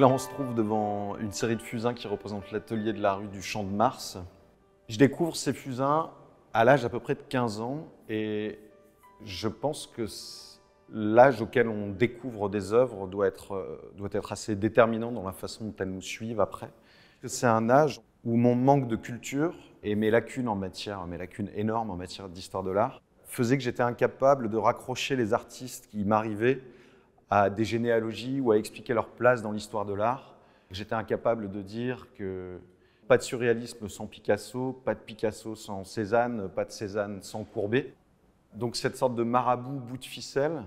là, on se trouve devant une série de fusains qui représentent l'atelier de la rue du Champ de Mars. Je découvre ces fusains à l'âge à peu près de 15 ans et je pense que l'âge auquel on découvre des œuvres doit être, euh, doit être assez déterminant dans la façon dont elles nous suivent après. C'est un âge où mon manque de culture et mes lacunes en matière, mes lacunes énormes en matière d'histoire de l'art, faisait que j'étais incapable de raccrocher les artistes qui m'arrivaient à des généalogies ou à expliquer leur place dans l'histoire de l'art. J'étais incapable de dire que pas de surréalisme sans Picasso, pas de Picasso sans Cézanne, pas de Cézanne sans Courbet. Donc cette sorte de marabout bout de ficelle,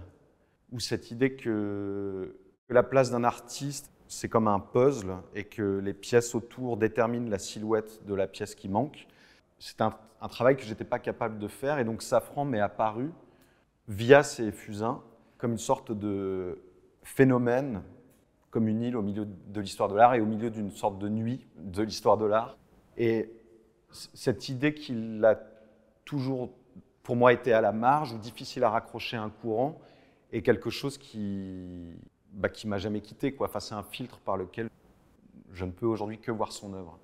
ou cette idée que, la place d'un artiste, c'est comme un puzzle et que les pièces autour déterminent la silhouette de la pièce qui manque. C'est un, un, travail que j'étais pas capable de faire et donc Safran m'est apparu via ses fusains comme une sorte de phénomène, comme une île au milieu de l'histoire de l'art et au milieu d'une sorte de nuit de l'histoire de l'art. Et cette idée qu'il a toujours, pour moi, été à la marge ou difficile à raccrocher un courant, est quelque chose qui bah, qui m'a jamais quitté. Quoi. Face à un filtre par lequel je ne peux aujourd'hui que voir son œuvre.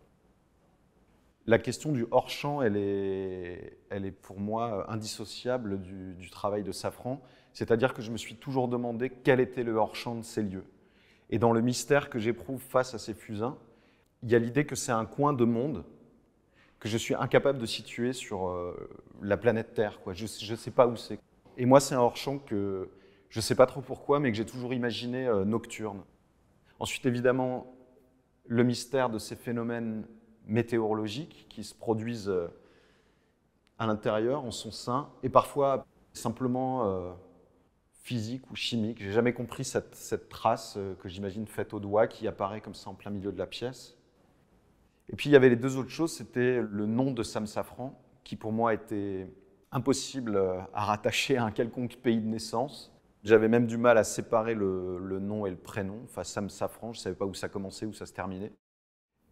La question du hors-champ, elle est, elle est pour moi indissociable du, du travail de Safran. C'est-à-dire que je me suis toujours demandé quel était le hors-champ de ces lieux. Et dans le mystère que j'éprouve face à ces fusains, il y a l'idée que c'est un coin de monde que je suis incapable de situer sur euh, la planète Terre. Quoi. Je ne sais pas où c'est. Et moi, c'est un hors-champ que je ne sais pas trop pourquoi, mais que j'ai toujours imaginé euh, nocturne. Ensuite, évidemment, le mystère de ces phénomènes météorologiques qui se produisent euh, à l'intérieur, en son sein, et parfois simplement physique ou chimique. J'ai jamais compris cette, trace euh, que j'imagine faite au doigt qui apparaît comme ça en plein milieu de la pièce. Et puis il y avait les deux autres choses, c'était le nom de Sam Safran, qui pour moi était impossible euh, à rattacher à un quelconque pays de naissance. J'avais même du mal à séparer le, nom et le prénom. Enfin, Sam Safran, je ne savais pas où ça commençait, où ça se terminait.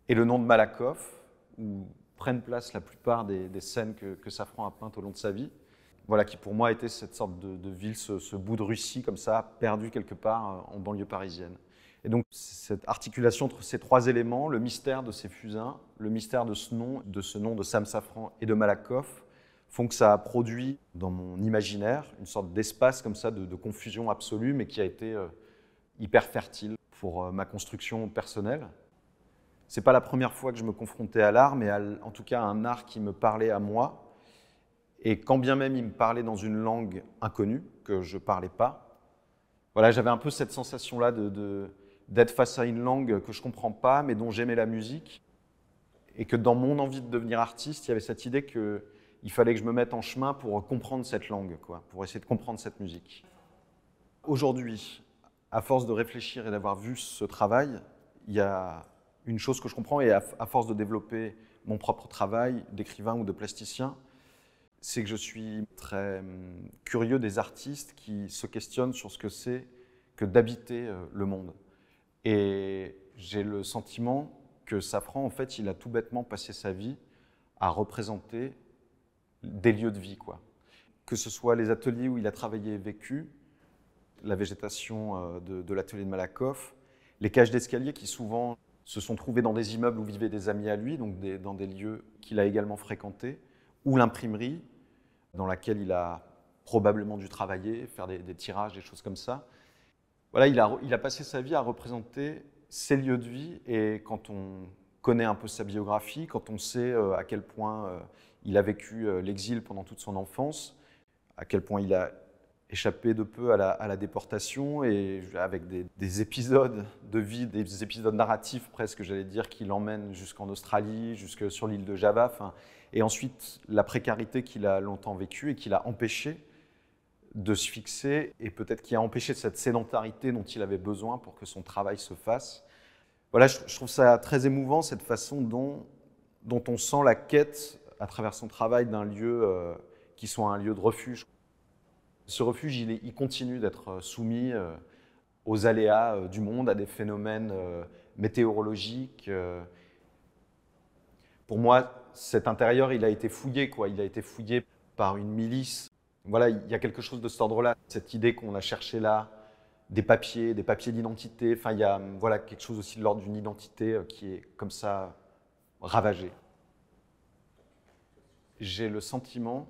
Et le nom de Malakoff, où prennent place la plupart des, scènes que, que Safran a peintes au long de sa vie voilà, qui pour moi était cette sorte de, ville, ce, bout de Russie comme ça, perdu quelque part euh, en banlieue parisienne. Et donc cette articulation entre ces trois éléments, le mystère de ces fusains, le mystère de ce nom, de ce nom de Sam Safran et de Malakoff, font que ça a produit dans mon imaginaire une sorte d'espace comme ça de, confusion absolue, mais qui a été euh, hyper fertile pour euh, ma construction personnelle. Ce n'est pas la première fois que je me confrontais à l'art, mais en tout cas à un art qui me parlait à moi, et quand bien même il me parlait dans une langue inconnue, que je ne parlais pas, voilà, j'avais un peu cette sensation-là de, d'être face à une langue que je ne comprends pas, mais dont j'aimais la musique. Et que dans mon envie de devenir artiste, il y avait cette idée qu'il fallait que je me mette en chemin pour comprendre cette langue, quoi, pour essayer de comprendre cette musique. Aujourd'hui, à force de réfléchir et d'avoir vu ce travail, il y a une chose que je comprends, et à force de développer mon propre travail d'écrivain ou de plasticien, c'est que je suis très hum, curieux des artistes qui se questionnent sur ce que c'est que d'habiter euh, le monde. Et j'ai le sentiment que Safran, en fait, il a tout bêtement passé sa vie à représenter des lieux de vie, quoi. Que ce soit les ateliers où il a travaillé et vécu, la végétation euh, de, l'atelier de Malakoff, les cages d'escalier qui souvent se sont trouvées dans des immeubles où vivaient des amis à lui, donc dans des lieux qu'il a également fréquentés, ou l'imprimerie, dans laquelle il a probablement dû travailler, faire des, tirages, des choses comme ça. Voilà, il a, il a passé sa vie à représenter ses lieux de vie et quand on connaît un peu sa biographie, quand on sait euh, à quel point euh, il a vécu euh, l'exil pendant toute son enfance, à quel point il a échappé de peu à la, déportation et avec des, épisodes de vie, des épisodes narratifs presque, j'allais dire, qui l'emmènent jusqu'en Australie, jusque sur l'île de Java. et ensuite, la précarité qu'il a longtemps vécue et qui l'a empêché de se fixer et peut-être qui a empêché cette sédentarité dont il avait besoin pour que son travail se fasse. Voilà, je, trouve ça très émouvant, cette façon dont, dont on sent la quête à travers son travail d'un lieu euh, qui soit un lieu de refuge. Ce refuge, il, continue d'être euh, soumis euh, aux aléas euh, du monde, à des phénomènes météorologiques. Pour moi, cet intérieur, il a été fouillé, quoi. Il a été fouillé par une milice. Voilà, il y a quelque chose de cet ordre-là. Cette idée qu'on a cherché là, des papiers, des papiers d'identité. Enfin, il y a voilà, quelque chose aussi de l'ordre d'une identité qui est comme ça ravagée. J'ai le sentiment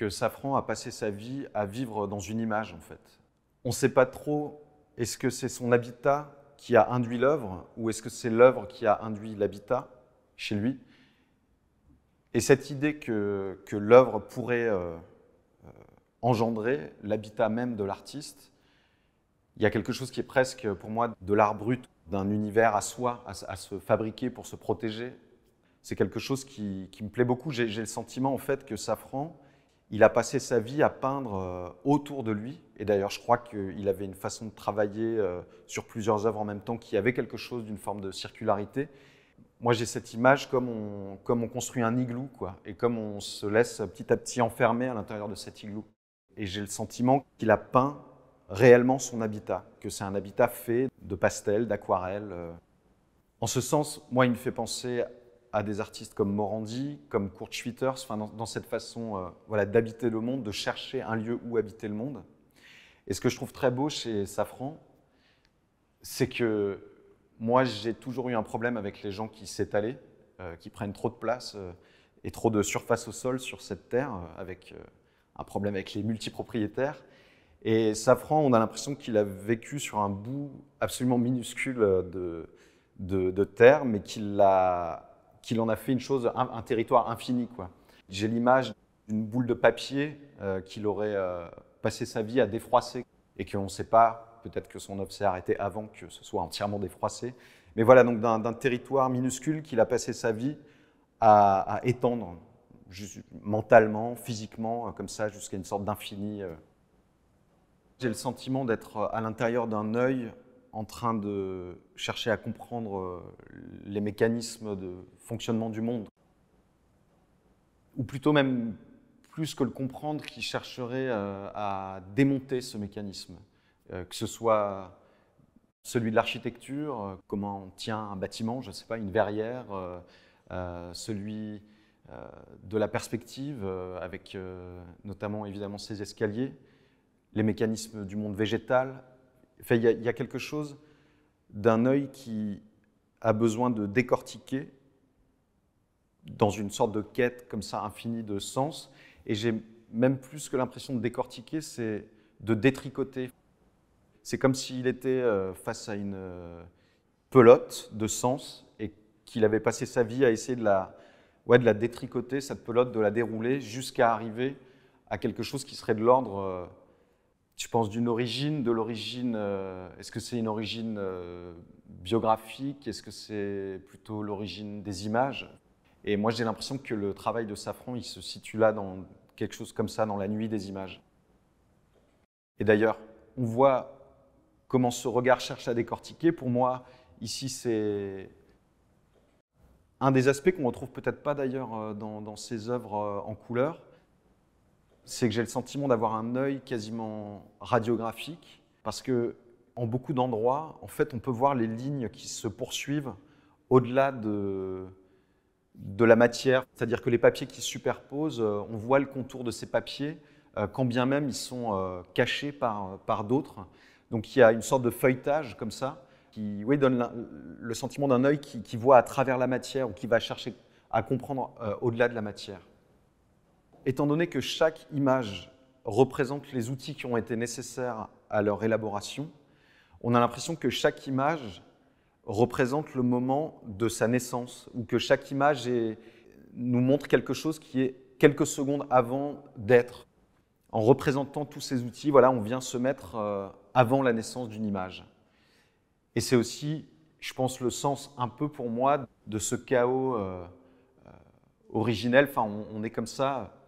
que Safran a passé sa vie à vivre dans une image, en fait. On ne sait pas trop, est-ce que c'est son habitat qui a induit l'œuvre ou est-ce que c'est l'œuvre qui a induit l'habitat chez lui Et cette idée que, l'œuvre pourrait euh, euh, engendrer l'habitat même de l'artiste, il y a quelque chose qui est presque, pour moi, de l'art brut, d'un univers à soi, à, se fabriquer pour se protéger. C'est quelque chose qui, qui, me plaît beaucoup. J'ai le sentiment, en fait, que Safran, il a passé sa vie à peindre euh, autour de lui. Et d'ailleurs, je crois qu'il avait une façon de travailler euh, sur plusieurs œuvres en même temps qui avait quelque chose d'une forme de circularité. Moi, j'ai cette image comme on, construit un igloo, quoi, et comme on se laisse petit à petit enfermer à l'intérieur de cet igloo. Et j'ai le sentiment qu'il a peint réellement son habitat, que c'est un habitat fait de pastels, d'aquarelles. Euh. En ce sens, moi, il me fait penser à des artistes comme Morandi, comme Kurt Schwitters, enfin dans, cette façon euh, voilà, d'habiter le monde, de chercher un lieu où habiter le monde. Et ce que je trouve très beau chez Safran, c'est que moi, j'ai toujours eu un problème avec les gens qui s'étalaient, euh, qui prennent trop de place euh, et trop de surface au sol sur cette terre, avec un problème avec les multipropriétaires. Et Safran, on a l'impression qu'il a vécu sur un bout absolument minuscule de, de, de terre, mais qu'il l'a qu'il en a fait une chose, un, territoire infini. Quoi. J'ai l'image d'une boule de papier euh, qu'il aurait euh, passé sa vie à défroisser et qu'on ne sait pas, peut-être que son œuvre s'est arrêtée avant que ce soit entièrement défroissé. Mais voilà, donc d'un, territoire minuscule qu'il a passé sa vie à, étendre mentalement, physiquement, euh, comme ça, jusqu'à une sorte d'infini. J'ai le sentiment d'être à l'intérieur d'un œil en train de chercher à comprendre euh, les mécanismes de fonctionnement du monde. Ou plutôt même plus que le comprendre, qui chercherait euh, à démonter ce mécanisme, euh, que ce soit celui de l'architecture, comment on tient un bâtiment, je ne sais pas, une verrière, celui de la perspective, avec notamment évidemment ces escaliers, les mécanismes du monde végétal, il, y a, quelque chose d'un œil qui a besoin de décortiquer dans une sorte de quête comme ça infinie de sens. Et j'ai même plus que l'impression de décortiquer, c'est de détricoter. C'est comme s'il était euh, face à une euh, pelote de sens et qu'il avait passé sa vie à essayer de la, ouais, de la détricoter, cette pelote, de la dérouler jusqu'à arriver à quelque chose qui serait de l'ordre euh, tu penses d'une origine, de l'origine, euh, est-ce que c'est une origine euh, biographique Est-ce que c'est plutôt l'origine des images Et moi, j'ai l'impression que le travail de Safran, il se situe là, dans quelque chose comme ça, dans la nuit des images. Et d'ailleurs, on voit comment ce regard cherche à décortiquer. Pour moi, ici, c'est un des aspects qu'on ne retrouve peut-être pas d'ailleurs euh, dans, dans, ses œuvres en couleur, c'est que j'ai le sentiment d'avoir un œil quasiment radiographique, parce que en beaucoup d'endroits, en fait, on peut voir les lignes qui se poursuivent au-delà de, de la matière, c'est-à-dire que les papiers qui se superposent, euh, on voit le contour de ces papiers, euh, quand bien même ils sont euh, cachés par, par d'autres. Donc il y a une sorte de feuilletage comme ça, qui oui, donne le sentiment d'un œil qui, voit à travers la matière ou qui va chercher à comprendre au-delà de la matière étant donné que chaque image représente les outils qui ont été nécessaires à leur élaboration, on a l'impression que chaque image représente le moment de sa naissance, ou que chaque image nous montre quelque chose qui est quelques secondes avant d'être. En représentant tous ces outils, voilà, on vient se mettre euh, avant la naissance d'une image. Et c'est aussi, je pense, le sens un peu pour moi de ce chaos euh, euh, originel. Enfin, on est comme ça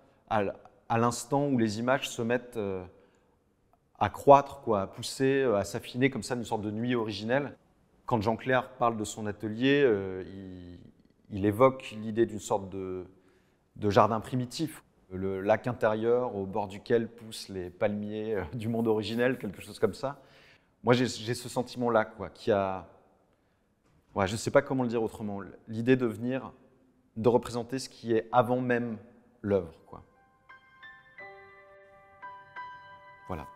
à l'instant où les images se mettent euh, à croître, quoi, à pousser, euh, à s'affiner comme ça, une sorte de nuit originelle. Quand Jean Claire parle de son atelier, euh, il, évoque l'idée d'une sorte de, jardin primitif, le lac intérieur au bord duquel poussent les palmiers du monde originel, quelque chose comme ça. Moi, j'ai ce sentiment-là, quoi, qui a. je ne sais pas comment le dire autrement. L'idée de venir, de représenter ce qui est avant même l'œuvre, quoi. Voilà.